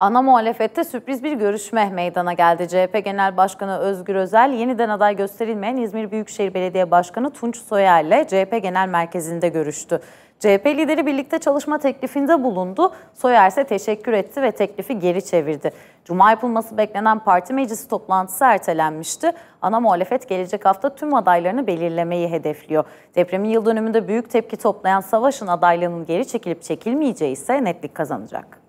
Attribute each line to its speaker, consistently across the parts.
Speaker 1: Ana muhalefette sürpriz bir görüşme meydana geldi. CHP Genel Başkanı Özgür Özel yeniden aday gösterilmeyen İzmir Büyükşehir Belediye Başkanı Tunç Soyer ile CHP Genel Merkezi'nde görüştü. CHP lideri birlikte çalışma teklifinde bulundu. Soyer ise teşekkür etti ve teklifi geri çevirdi. Cuma yapılması beklenen parti meclisi toplantısı ertelenmişti. Ana muhalefet gelecek hafta tüm adaylarını belirlemeyi hedefliyor. Depremin yıl dönümünde büyük tepki toplayan Savaş'ın adaylığının geri çekilip çekilmeyeceği ise netlik kazanacak.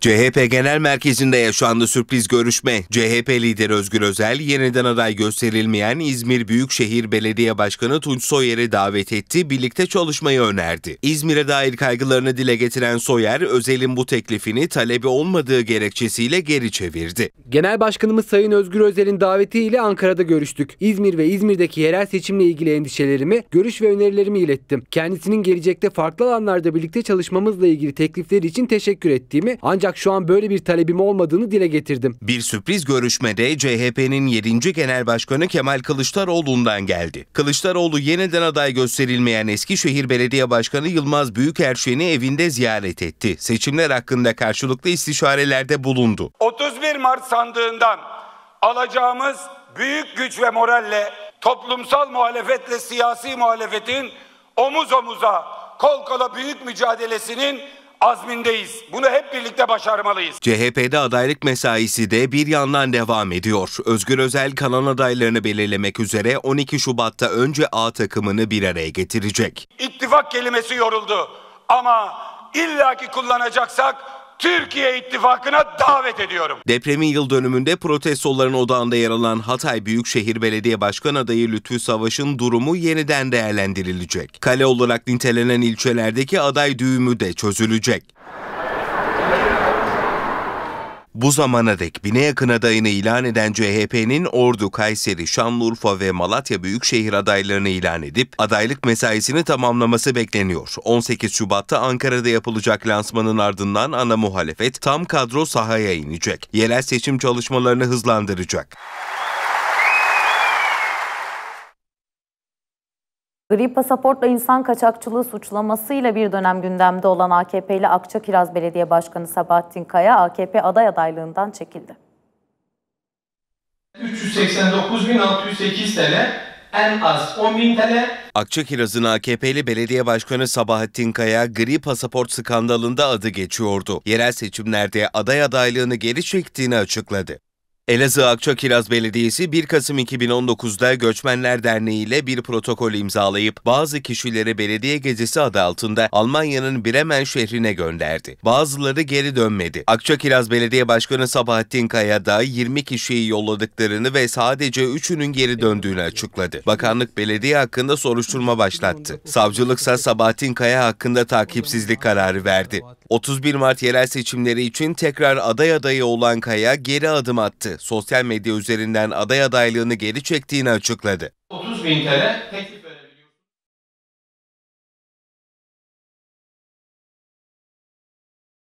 Speaker 2: CHP Genel Merkezi'nde yaşandı sürpriz görüşme. CHP lideri Özgür Özel yeniden aday gösterilmeyen İzmir Büyükşehir Belediye Başkanı Tunç Soyer'i davet etti, birlikte çalışmayı önerdi. İzmir'e dair kaygılarını dile getiren Soyer, Özel'in bu teklifini talebi olmadığı gerekçesiyle geri çevirdi. Genel Başkanımız Sayın Özgür Özel'in davetiyle Ankara'da görüştük. İzmir ve İzmir'deki yerel seçimle ilgili endişelerimi, görüş ve önerilerimi ilettim. Kendisinin gelecekte farklı alanlarda birlikte çalışmamızla ilgili teklifleri için teşekkür ettiğimi ancak ancak şu an böyle bir talebim olmadığını dile getirdim. Bir sürpriz görüşmede CHP'nin 7. Genel Başkanı Kemal Kılıçdaroğlu'ndan geldi. Kılıçdaroğlu yeniden aday gösterilmeyen Eskişehir Belediye Başkanı Yılmaz Büyükerşen'i evinde ziyaret etti. Seçimler hakkında karşılıklı istişarelerde bulundu.
Speaker 3: 31 Mart sandığından alacağımız büyük güç ve moralle toplumsal muhalefetle siyasi muhalefetin omuz omuza kol kola büyük mücadelesinin azmindeyiz. Bunu hep birlikte başarmalıyız.
Speaker 2: CHP'de adaylık mesaisi de bir yandan devam ediyor. Özgür Özel Kanal adaylarını belirlemek üzere 12 Şubat'ta önce A takımını bir araya getirecek.
Speaker 3: İttifak kelimesi yoruldu ama illaki kullanacaksak Türkiye ittifakına davet ediyorum.
Speaker 2: Depremin yıl dönümünde protestoların odağında yer alan Hatay Büyükşehir Belediye Başkan adayı Lütfü Savaş'ın durumu yeniden değerlendirilecek. Kale olarak nitelenen ilçelerdeki aday düğümü de çözülecek. Bu zamana dek bine yakın adayını ilan eden CHP'nin Ordu, Kayseri, Şanlıurfa ve Malatya Büyükşehir adaylarını ilan edip adaylık mesaisini tamamlaması bekleniyor. 18 Şubat'ta Ankara'da yapılacak lansmanın ardından ana muhalefet tam kadro sahaya inecek. Yerel seçim çalışmalarını hızlandıracak.
Speaker 1: Gri pasaportla insan kaçakçılığı suçlamasıyla bir dönem gündemde olan AKP'li Akçakiraz Belediye Başkanı Sabahattin Kaya AKP aday adaylığından çekildi. 389.608 TL en
Speaker 2: az 10.000 bin TL. Akçakiraz'ın AKP'li belediye başkanı Sabahattin Kaya gri pasaport skandalında adı geçiyordu. Yerel seçimlerde aday adaylığını geri çektiğini açıkladı. Elazığ Akçakiraz Belediyesi 1 Kasım 2019'da Göçmenler Derneği ile bir protokol imzalayıp bazı kişileri belediye gezisi adı altında Almanya'nın Bremen şehrine gönderdi. Bazıları geri dönmedi. Akçakiraz Belediye Başkanı Sabahattin Kaya da 20 kişiyi yolladıklarını ve sadece 3'ünün geri döndüğünü açıkladı. Bakanlık belediye hakkında soruşturma başlattı. Savcılıksa Sabahattin Kaya hakkında takipsizlik kararı verdi. 31 Mart yerel seçimleri için tekrar aday adayı olan Kaya geri adım attı. Sosyal medya üzerinden aday adaylığını geri çektiğini açıkladı.
Speaker 3: 30 bin TL teklif